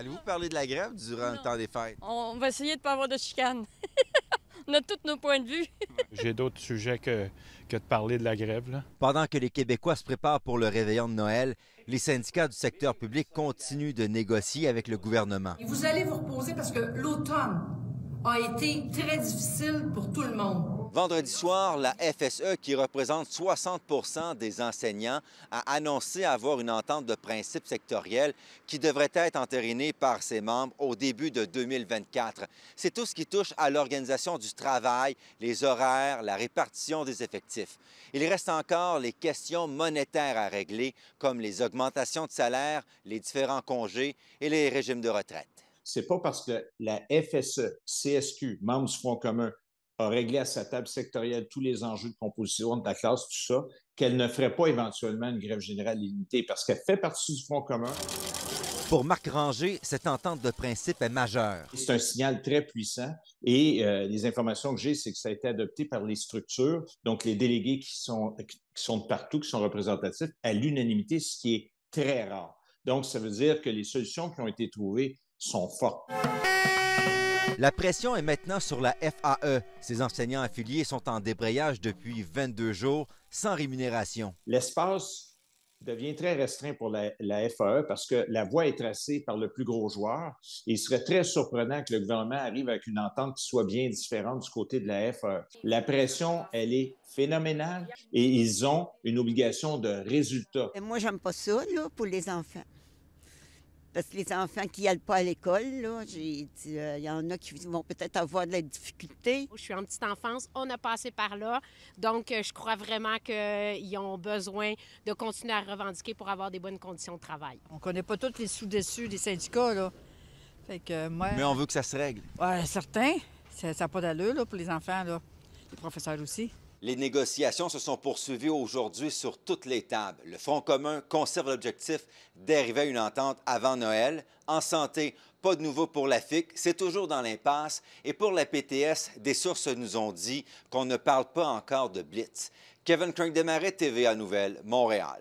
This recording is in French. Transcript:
Allez-vous parler de la grève durant le temps des fêtes? On va essayer de ne pas avoir de chicane. On a tous nos points de vue. J'ai d'autres sujets que, de parler de la grève. Pendant que les Québécois se préparent pour le réveillon de Noël, les syndicats du secteur public continuent de négocier avec le gouvernement. vous allez vous reposer parce que l'automne a été très difficile pour tout le monde. Vendredi soir, la FSE, qui représente 60 des enseignants, a annoncé avoir une entente de principe sectorielle qui devrait être entérinée par ses membres au début de 2024. C'est tout ce qui touche à l'organisation du travail, les horaires, la répartition des effectifs. Il reste encore les questions monétaires à régler, comme les augmentations de salaire, les différents congés et les régimes de retraite. C'est pas parce que la FSE, CSQ, membres du Front commun, a réglé à sa table sectorielle tous les enjeux de composition de la classe, tout ça, qu'elle ne ferait pas éventuellement une grève générale limitée parce qu'elle fait partie du Front commun. Pour Marc Ranger, cette entente de principe est majeure. C'est un signal très puissant et euh, les informations que j'ai, c'est que ça a été adopté par les structures, donc les délégués qui sont, qui sont de partout, qui sont représentatifs, à l'unanimité, ce qui est très rare. Donc, ça veut dire que les solutions qui ont été trouvées sont fortes. La pression est maintenant sur la FAE. Ses enseignants affiliés sont en débrayage depuis 22 jours sans rémunération. L'espace devient très restreint pour la, FAE parce que la voie est tracée par le plus gros joueur. il serait très surprenant que le gouvernement arrive avec une entente qui soit bien différente du côté de la FAE. La pression, elle est phénoménale et ils ont une obligation de résultat. Moi, j'aime pas ça là, pour les enfants. Parce que les enfants qui allent pas à l'école, euh, il y en a qui vont peut-être avoir de la difficulté. Je suis en petite enfance, on a passé par là. Donc, euh, je crois vraiment qu'ils ont besoin de continuer à revendiquer pour avoir des bonnes conditions de travail. On ne connaît pas tous les sous-dessus des syndicats, là. Fait que, euh, moi... Mais on veut que ça se règle. Certains. certain. Ça n'a pas d'allure, pour les enfants, là. Les professeurs aussi. Les négociations se sont poursuivies aujourd'hui sur toutes les tables. Le Front commun conserve l'objectif d'arriver à une entente avant Noël. En santé, pas de nouveau pour la c'est toujours dans l'impasse. Et pour la PTS, des sources nous ont dit qu'on ne parle pas encore de blitz. Kevin crank TV, TVA Nouvelle, Montréal.